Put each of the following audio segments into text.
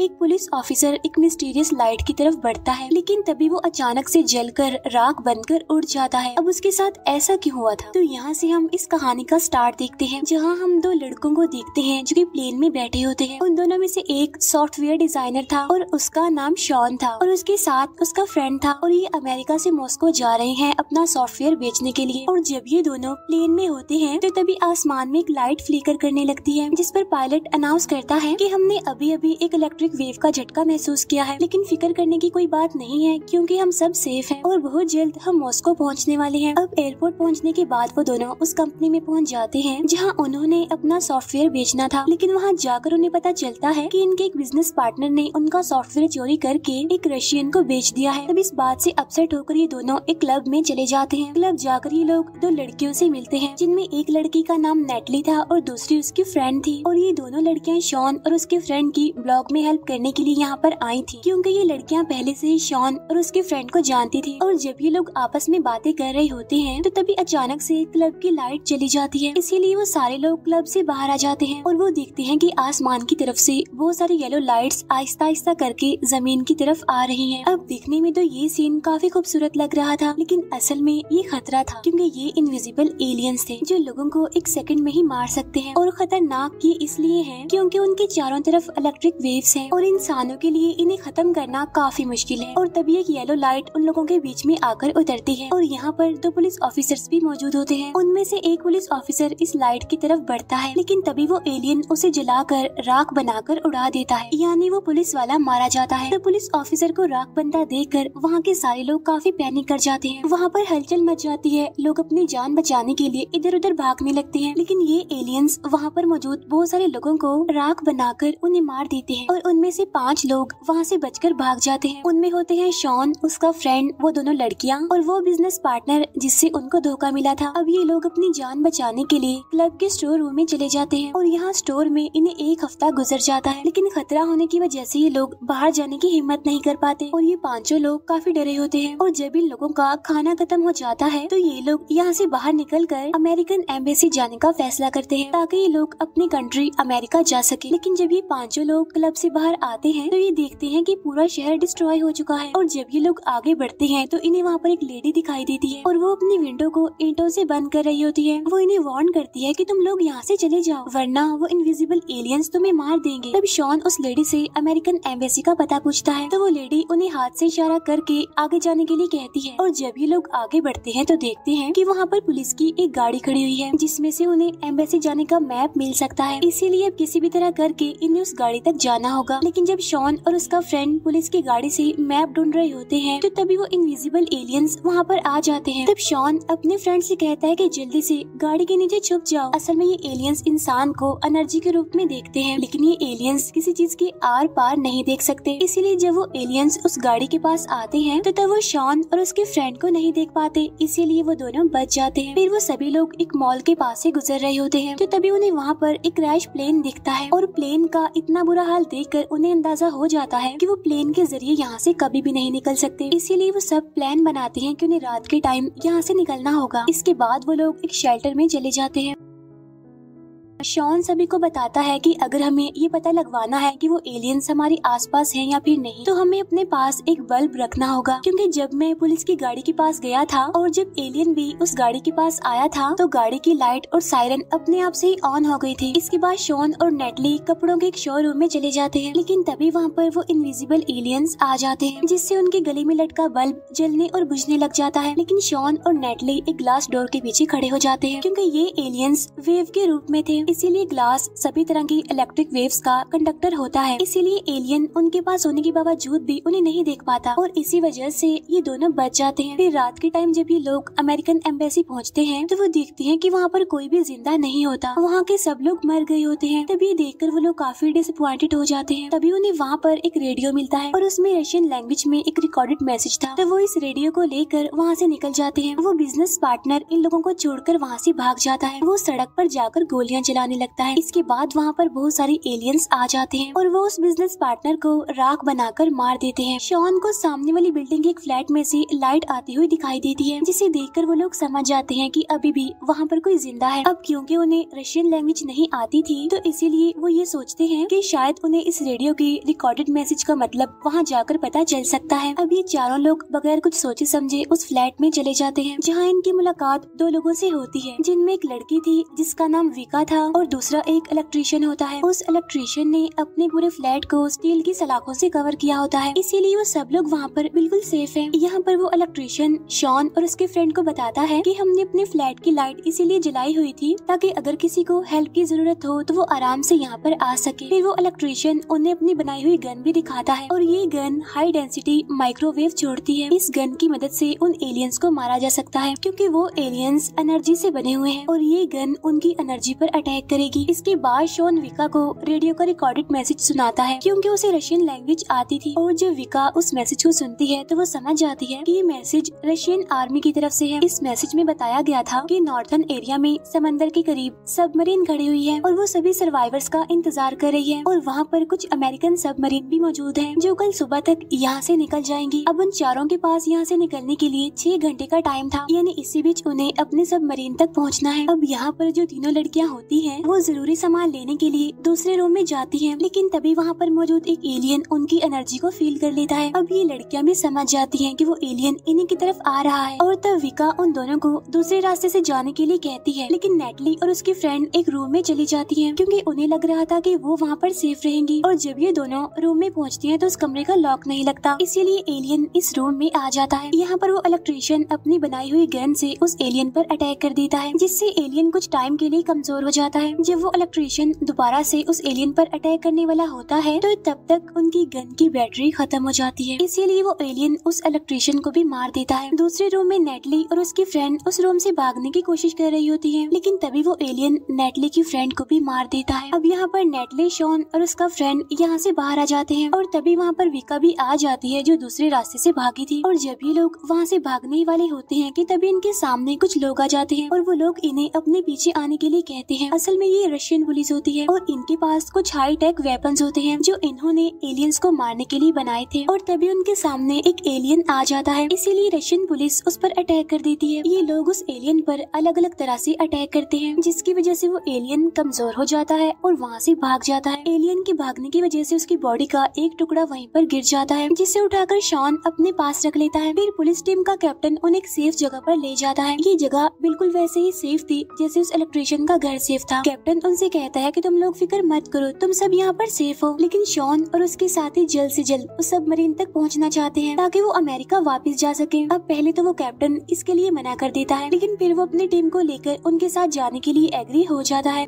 एक police officer एक mysterious light की तरफ बढ़ता है लेकिन तभी वो अचानक से जलकर राख बनकर उड़ जाता है अब उसके साथ ऐसा क्यों हुआ था तो यहाँ से हम इस कहानी का स्टार्ट देखते हैं जहाँ हम दो लड़कों को देखते हैं जो कि प्लेन में बैठे होते हैं उन दोनों में से एक सॉफ्टवेयर डिजाइनर था और उसका नाम शॉन था और उसके साथ उसका फ्रेंड था और ये अमेरिका से मॉस्को जा रहे हैं अपना सॉफ्टवेयर बेचने के लिए और जब ये दोनों प्लेन में होते हैं तो तभी आसमान में एक लाइट फ्लिकर करने लगती है जिस पर पायलट अनाउंस करता है की हमने अभी अभी एक इलेक्ट्रिक एक वेव का झटका महसूस किया है लेकिन फिक्र करने की कोई बात नहीं है क्योंकि हम सब सेफ हैं और बहुत जल्द हम मॉस्को पहुंचने वाले हैं अब एयरपोर्ट पहुंचने के बाद वो दोनों उस कंपनी में पहुंच जाते हैं जहां उन्होंने अपना सॉफ्टवेयर बेचना था लेकिन वहां जाकर उन्हें पता चलता है की इनके एक बिजनेस पार्टनर ने उनका सॉफ्टवेयर चोरी करके एक रशियन को बेच दिया है तब इस बात ऐसी अपसेट होकर ये दोनों एक क्लब में चले जाते हैं क्लब जाकर ये लोग दो लड़कियों ऐसी मिलते हैं जिनमें एक लड़की का नाम नेटली था और दूसरी उसकी फ्रेंड थी और ये दोनों लड़कियाँ शॉन और उसके फ्रेंड की ब्लॉग में हेल्प हेल्प करने के लिए यहाँ पर आई थी क्योंकि ये लड़कियाँ पहले से ही शॉन और उसके फ्रेंड को जानती थी और जब ये लोग आपस में बातें कर रहे होते हैं तो तभी अचानक से क्लब की लाइट चली जाती है इसीलिए वो सारे लोग क्लब से बाहर आ जाते हैं और वो देखते हैं कि आसमान की तरफ से बहुत सारी येलो लाइट्स आहिस्ता आहिस्ता करके जमीन की तरफ आ रही है अब देखने में तो ये सीन काफी खूबसूरत लग रहा था लेकिन असल में ये खतरा था क्योंकि ये इनविजिबल एलियंस थे जो लोगों को एक सेकंड में ही मार सकते हैं और खतरनाक ये इसलिए है क्योंकि उनके चारों तरफ इलेक्ट्रिक वेव्स हैं और इंसानों के लिए इन्हें खत्म करना काफी मुश्किल है और तभी एक येलो लाइट उन लोगों के बीच में आकर उतरती है और यहाँ पर दो पुलिस ऑफिसर्स भी मौजूद होते हैं उनमें से एक पुलिस ऑफिसर इस लाइट की तरफ बढ़ता है लेकिन तभी वो एलियन उसे जलाकर राख बनाकर उड़ा देता है यानी वो पुलिस वाला मारा जाता है तो पुलिस ऑफिसर को राख बनता देख कर वहाँ के सारे लोग काफी पैनिक कर जाते हैं वहाँ पर हलचल मच जाती है लोग अपनी जान बचाने के लिए इधर उधर भागने लगते हैं लेकिन ये एलियंस वहाँ पर मौजूद बहुत सारे लोगों को राख बनाकर उन्हें मार देते हैं और उनमें से पांच लोग वहाँ से बचकर भाग जाते हैं उनमें होते हैं शॉन उसका फ्रेंड वो दोनों लड़कियाँ और वो बिजनेस पार्टनर जिससे उनको धोखा मिला था अब ये लोग अपनी जान बचाने के लिए क्लब के स्टोर रूम में चले जाते हैं और यहाँ स्टोर में इन्हें एक हफ्ता गुजर जाता है लेकिन खतरा होने की वजह से ये लोग बाहर जाने की हिम्मत नहीं कर पाते और ये पांचों लोग काफी डरे होते हैं और जब इन लोगों का खाना खत्म हो जाता है तो ये लोग यहाँ से बाहर निकल कर अमेरिकन एम्बेसी जाने का फैसला करते हैं ताकि ये लोग अपनी कंट्री अमेरिका जा सके लेकिन जब ये पांचों लोग क्लब से बाहर आते हैं तो ये देखते हैं कि पूरा शहर डिस्ट्रॉय हो चुका है और जब ये लोग आगे बढ़ते हैं तो इन्हें वहाँ पर एक लेडी दिखाई देती है और वो अपनी विंडो को ईंटों से बंद कर रही होती है वो इन्हें वार्न करती है कि तुम लोग यहाँ से चले जाओ वरना वो इनविजिबल एलियंस तुम्हें मार देंगे तब शॉन उस लेडी से अमेरिकन एम्बेसी का पता पूछता है तो वो लेडी उन्हें हाथ से इशारा करके आगे जाने के लिए कहती है और जब ये लोग आगे बढ़ते हैं तो देखते हैं कि वहाँ पर पुलिस की एक गाड़ी खड़ी हुई है जिसमें से उन्हें एम्बेसी जाने का मैप मिल सकता है इसीलिए अब किसी भी तरह करके इन्हें उस गाड़ी तक जाना होगा होगा लेकिन जब शॉन और उसका फ्रेंड पुलिस की गाड़ी से मैप ढूंढ रहे होते हैं तो तभी वो इनविजिबल एलियंस वहाँ पर आ जाते हैं तब शॉन अपने फ्रेंड से कहता है कि जल्दी से गाड़ी के नीचे छुप जाओ असल में ये एलियंस इंसान को एनर्जी के रूप में देखते हैं लेकिन ये एलियंस किसी चीज के आर पार नहीं देख सकते इसीलिए जब वो एलियंस उस गाड़ी के पास आते हैं तो तब वो शॉन और उसके फ्रेंड को नहीं देख पाते इसीलिए वो दोनों बच जाते हैं फिर वो सभी लोग एक मॉल के पास से गुजर रहे होते हैं तो तभी उन्हें वहाँ पर एक क्रैश प्लेन दिखता है और प्लेन का इतना बुरा हाल देख देखकर उन्हें अंदाजा हो जाता है कि वो प्लेन के जरिए यहाँ से कभी भी नहीं निकल सकते इसीलिए वो सब प्लान बनाते हैं कि उन्हें रात के टाइम यहाँ से निकलना होगा इसके बाद वो लोग एक शेल्टर में चले जाते हैं शॉन सभी को बताता है कि अगर हमें ये पता लगवाना है कि वो एलियंस हमारे आसपास हैं या फिर नहीं तो हमें अपने पास एक बल्ब रखना होगा क्योंकि जब मैं पुलिस की गाड़ी के पास गया था और जब एलियन भी उस गाड़ी के पास आया था तो गाड़ी की लाइट और सायरन अपने आप से ही ऑन हो गई थी इसके बाद शॉन और नेटली कपड़ों के एक शोरूम में चले जाते हैं लेकिन तभी वहाँ पर वो इनविजिबल एलियंस आ जाते हैं जिससे उनके गले में लटका बल्ब जलने और बुझने लग जाता है लेकिन शॉन और नेटली एक ग्लास डोर के पीछे खड़े हो जाते हैं क्योंकि ये एलियंस वेव के रूप में थे इसीलिए ग्लास सभी तरह की इलेक्ट्रिक वेव्स का कंडक्टर होता है इसीलिए एलियन उनके पास होने के बावजूद भी उन्हें नहीं देख पाता और इसी वजह से ये दोनों बच जाते हैं फिर रात के टाइम जब ये लोग अमेरिकन एम्बेसी पहुँचते हैं तो वो देखते हैं की वहाँ पर कोई भी जिंदा नहीं होता वहाँ के सब लोग मर गए होते हैं तभी देख कर वो लोग काफी डिसअपॉइंटेड हो जाते हैं तभी उन्हें वहाँ पर एक रेडियो मिलता है और उसमें रशियन लैंग्वेज में एक रिकॉर्डेड मैसेज था तो वो इस रेडियो को लेकर वहाँ से निकल जाते हैं वो बिजनेस पार्टनर इन लोगों को छोड़कर वहाँ से भाग जाता है वो सड़क पर जाकर गोलियां चला आने लगता है इसके बाद वहाँ पर बहुत सारे एलियंस आ जाते हैं और वो उस बिजनेस पार्टनर को राख बनाकर मार देते हैं शॉन को सामने वाली बिल्डिंग के एक फ्लैट में से लाइट आती हुई दिखाई देती है जिसे देख वो लोग समझ जाते हैं की अभी भी वहाँ पर कोई जिंदा है अब क्यूँकी उन्हें रशियन लैंग्वेज नहीं आती थी तो इसीलिए वो ये सोचते है की शायद उन्हें इस रेडियो के रिकॉर्डेड मैसेज का मतलब वहाँ जाकर पता चल सकता है अब ये चारों लोग बगैर कुछ सोचे समझे उस फ्लैट में चले जाते हैं जहाँ इनकी मुलाकात दो लोगों से होती है जिनमें एक लड़की थी जिसका नाम विका था और दूसरा एक इलेक्ट्रीशियन होता है उस इलेक्ट्रीशियन ने अपने पूरे फ्लैट को स्टील की सलाखों से कवर किया होता है इसीलिए वो सब लोग वहाँ पर बिल्कुल सेफ है यहाँ पर वो इलेक्ट्रीशियन शॉन और उसके फ्रेंड को बताता है की हमने अपने फ्लैट की लाइट इसीलिए जलाई हुई थी ताकि अगर किसी को हेल्प की जरूरत हो तो वो आराम से यहाँ पर आ सके फिर वो इलेक्ट्रीशियन उन्हें अपनी बनाई हुई गन भी दिखाता है और ये गन हाई डेंसिटी माइक्रोवेव छोड़ती है इस गन की मदद से उन एलियंस को मारा जा सकता है क्योंकि वो एलियंस एनर्जी से बने हुए हैं और ये गन उनकी एनर्जी पर अटैक शिकायत करेगी इसके बाद शोन विका को रेडियो का रिकॉर्डेड मैसेज सुनाता है क्योंकि उसे रशियन लैंग्वेज आती थी और जब विका उस मैसेज को सुनती है तो वो समझ जाती है कि ये मैसेज रशियन आर्मी की तरफ से है इस मैसेज में बताया गया था कि नॉर्थन एरिया में समंदर के करीब सबमरीन खड़ी हुई है और वो सभी सर्वाइवर्स का इंतजार कर रही है और वहाँ पर कुछ अमेरिकन सबमरीन भी मौजूद है जो कल सुबह तक यहाँ से निकल जाएंगी अब उन चारों के पास यहाँ से निकलने के लिए छह घंटे का टाइम था यानी इसी बीच उन्हें अपने सबमरीन तक पहुँचना है अब यहाँ पर जो तीनों लड़कियाँ होती है है वो जरूरी सामान लेने के लिए दूसरे रूम में जाती है लेकिन तभी वहाँ पर मौजूद एक एलियन उनकी एनर्जी को फील कर लेता है अब ये लड़कियाँ भी समझ जाती है की वो एलियन इन्हीं की तरफ आ रहा है और तब विका उन दोनों को दूसरे रास्ते ऐसी जाने के लिए कहती है लेकिन नेटली और उसकी फ्रेंड एक रूम में चली जाती है क्यूँकी उन्हें लग रहा था की वो वहाँ पर सेफ रहेंगी और जब ये दोनों रूम में पहुँचती है तो उस कमरे का लॉक नहीं लगता इसीलिए एलियन इस रूम में आ जाता है यहाँ पर वो इलेक्ट्रिशियन अपनी बनाई हुई गन से उस एलियन पर अटैक कर देता है जिससे एलियन कुछ टाइम के लिए कमजोर हो जाता जाता है जब वो इलेक्ट्रिशियन दोबारा से उस एलियन पर अटैक करने वाला होता है तो तब तक उनकी गन की बैटरी खत्म हो जाती है इसीलिए वो एलियन उस इलेक्ट्रिशियन को भी मार देता है दूसरे रूम में नेटली और उसकी फ्रेंड उस रूम से भागने की कोशिश कर रही होती है लेकिन तभी वो एलियन नेटली की फ्रेंड को भी मार देता है अब यहाँ पर नेटली शॉन और उसका फ्रेंड यहाँ से बाहर आ जाते हैं और तभी वहाँ पर विका भी आ जाती है जो दूसरे रास्ते से भागी थी और जब ये लोग वहाँ से भागने वाले होते हैं कि तभी इनके सामने कुछ लोग आ जाते हैं और वो लोग इन्हें अपने पीछे आने के लिए कहते हैं असल में ये रशियन पुलिस होती है और इनके पास कुछ हाई टेक वेपन होते हैं जो इन्होंने एलियंस को मारने के लिए बनाए थे और तभी उनके सामने एक एलियन आ जाता है इसीलिए रशियन पुलिस उस पर अटैक कर देती है ये लोग उस एलियन पर अलग अलग तरह से अटैक करते हैं जिसकी वजह से वो एलियन कमजोर हो जाता है और वहाँ से भाग जाता है एलियन के भागने की वजह से उसकी बॉडी का एक टुकड़ा वहीं पर गिर जाता है जिसे उठाकर शॉन अपने पास रख लेता है फिर पुलिस टीम का कैप्टन उन्हें एक सेफ जगह पर ले जाता है ये जगह बिल्कुल वैसे ही सेफ थी जैसे उस इलेक्ट्रिशियन का घर सेफ था कैप्टन उनसे कहता है कि तुम लोग फिक्र मत करो तुम सब यहाँ पर सेफ हो लेकिन शॉन और उसके साथी जल्द से जल्द उस सबमरीन तक पहुँचना चाहते हैं ताकि वो अमेरिका वापस जा सके अब पहले तो वो कैप्टन इसके लिए मना कर देता है लेकिन फिर वो अपनी टीम को लेकर उनके साथ जाने के लिए एग्री हो जाता है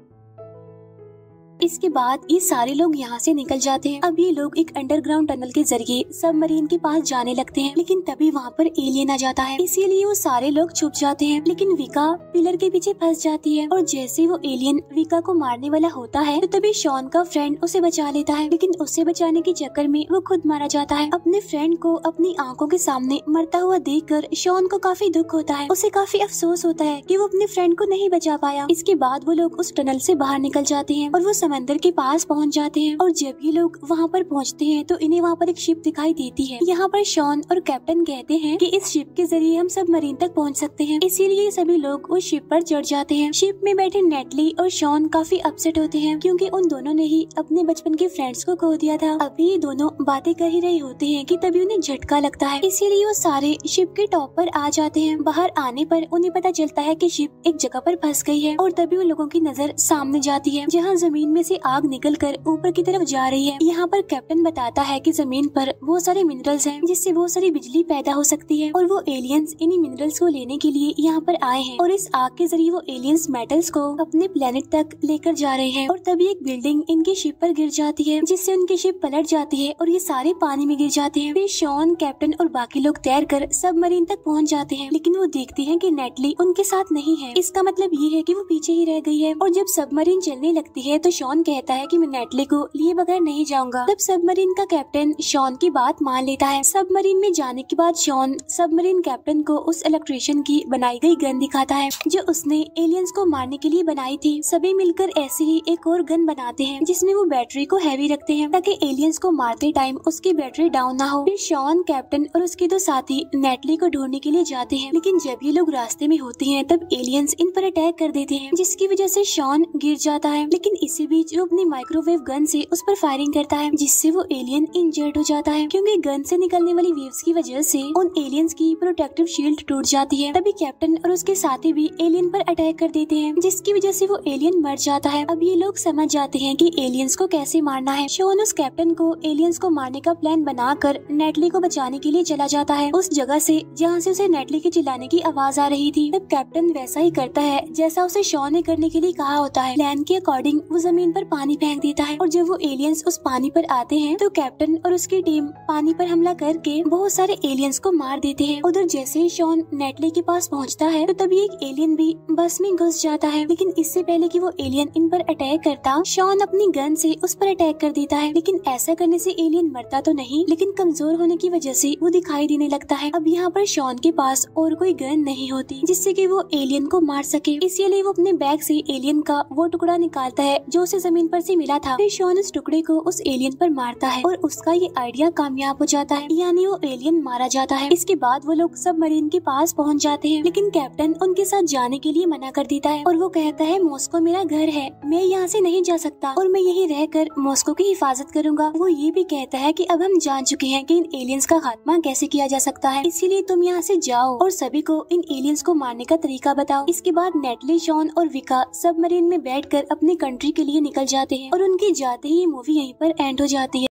इसके बाद ये सारे लोग यहाँ से निकल जाते हैं अब ये लोग एक अंडरग्राउंड टनल के जरिए सबमरीन के पास जाने लगते हैं लेकिन तभी वहाँ पर एलियन आ जाता है इसीलिए वो सारे लोग छुप जाते हैं लेकिन विका पिलर के पीछे फंस जाती है और जैसे वो एलियन विका को मारने वाला होता है तो तभी शॉन का फ्रेंड उसे बचा लेता है लेकिन उसे बचाने के चक्कर में वो खुद मारा जाता है अपने फ्रेंड को अपनी आंखों के सामने मरता हुआ देख कर शॉन को काफी दुख होता है उसे काफी अफसोस होता है की वो अपने फ्रेंड को नहीं बचा पाया इसके बाद वो लोग उस टनल ऐसी बाहर निकल जाते हैं और वो समंदर के पास पहुंच जाते हैं और जब ये लोग वहाँ पर पहुंचते हैं तो इन्हें वहाँ पर एक शिप दिखाई देती है यहाँ पर शॉन और कैप्टन कहते हैं कि इस शिप के जरिए हम सब मरीन तक पहुंच सकते हैं इसीलिए सभी लोग उस शिप पर चढ़ जाते हैं शिप में बैठे नेटली और शॉन काफी अपसेट होते हैं क्योंकि उन दोनों ने ही अपने बचपन के फ्रेंड्स को खो दिया था अभी ये दोनों बातें कर ही रहे होते हैं कि तभी उन्हें झटका लगता है इसीलिए वो सारे शिप के टॉप पर आ जाते हैं बाहर आने पर उन्हें पता चलता है कि शिप एक जगह पर फंस गई है और तभी उन लोगों की नजर सामने जाती है जहाँ जमीन में में से आग निकलकर ऊपर की तरफ जा रही है यहाँ पर कैप्टन बताता है कि जमीन पर बहुत सारे मिनरल्स हैं जिससे बहुत सारी बिजली पैदा हो सकती है और वो एलियंस इन्हीं मिनरल्स को लेने के लिए यहाँ पर आए हैं और इस आग के जरिए वो एलियंस मेटल्स को अपने प्लेनेट तक लेकर जा रहे हैं और तभी एक बिल्डिंग इनकी शिप पर गिर जाती है जिससे उनकी शिप पलट जाती है और ये सारे पानी में गिर जाते हैं फिर शॉन कैप्टन और बाकी लोग तैर कर सबमरीन तक पहुँच जाते हैं लेकिन वो देखते हैं की नेटली उनके साथ नहीं है इसका मतलब ये है की वो पीछे ही रह गई है और जब सबमरीन चलने लगती है तो शॉन शॉन कहता है कि मैं नेटली को लिए बगैर नहीं जाऊंगा तब सबमरीन का कैप्टन शॉन की बात मान लेता है सबमरीन में जाने के बाद शॉन सबमरीन कैप्टन को उस इलेक्ट्रिशियन की बनाई गई गन दिखाता है जो उसने एलियंस को मारने के लिए बनाई थी सभी मिलकर ऐसे ही एक और गन बनाते हैं जिसमे वो बैटरी को हैवी रखते हैं ताकि एलियंस को मारते टाइम उसकी बैटरी डाउन ना हो फिर शॉन कैप्टन और उसके दो साथी नेटली को ढूंढने के लिए जाते हैं लेकिन जब ये लोग रास्ते में होते हैं तब एलियंस इन पर अटैक कर देते हैं जिसकी वजह से शॉन गिर जाता है लेकिन इसी बीच वो अपनी माइक्रोवेव गन से उस पर फायरिंग करता है जिससे वो एलियन इंजर्ड हो जाता है क्योंकि गन से निकलने वाली वेव्स की वजह से उन एलियंस की प्रोटेक्टिव शील्ड टूट जाती है तभी कैप्टन और उसके साथी भी एलियन पर अटैक कर देते हैं जिसकी वजह से वो एलियन मर जाता है अब ये लोग समझ जाते हैं कि एलियंस को कैसे मारना है शोन उस कैप्टन को एलियंस को मारने का प्लान बनाकर नेटली को बचाने के लिए चला जाता है उस जगह से जहाँ से उसे नेटली के चिल्लाने की आवाज आ रही थी तब कैप्टन वैसा ही करता है जैसा उसे शॉन ने करने के लिए कहा होता है प्लान के अकॉर्डिंग वो जमीन जमीन पर पानी फेंक देता है और जब वो एलियंस उस पानी पर आते हैं तो कैप्टन और उसकी टीम पानी पर हमला करके बहुत सारे एलियंस को मार देते हैं उधर जैसे ही शॉन नेटले के पास पहुंचता है तो तभी एक एलियन भी बस में घुस जाता है लेकिन इससे पहले कि वो एलियन इन पर अटैक करता शॉन अपनी गन से उस पर अटैक कर देता है लेकिन ऐसा करने से एलियन मरता तो नहीं लेकिन कमजोर होने की वजह से वो दिखाई देने लगता है अब यहाँ पर शॉन के पास और कोई गन नहीं होती जिससे कि वो एलियन को मार सके इसीलिए वो अपने बैग से एलियन का वो टुकड़ा निकालता है जो उसे जमीन पर से मिला था फिर शॉन इस टुकड़े को उस एलियन पर मारता है और उसका ये आइडिया कामयाब हो जाता है यानी वो एलियन मारा जाता है इसके बाद वो लोग सब मरीन के पास पहुँच जाते हैं लेकिन कैप्टन उनके साथ जाने के लिए मना कर देता है और वो कहता है मॉस्को मेरा घर है मैं यहाँ से नहीं जा सकता और मैं यही कर मॉस्को की हिफाजत करूँगा वो ये भी कहता है की अब हम जान चुके हैं की इन एलियंस का खात्मा कैसे किया जा सकता है इसीलिए तुम यहाँ ऐसी जाओ और सभी को इन एलियंस को मारने का तरीका बताओ इसके बाद नेटली शॉन और विका मरीन में कर अपनी कंट्री के लिए निकल जाते हैं और उनके जाते ही मूवी यहीं पर एंड हो जाती है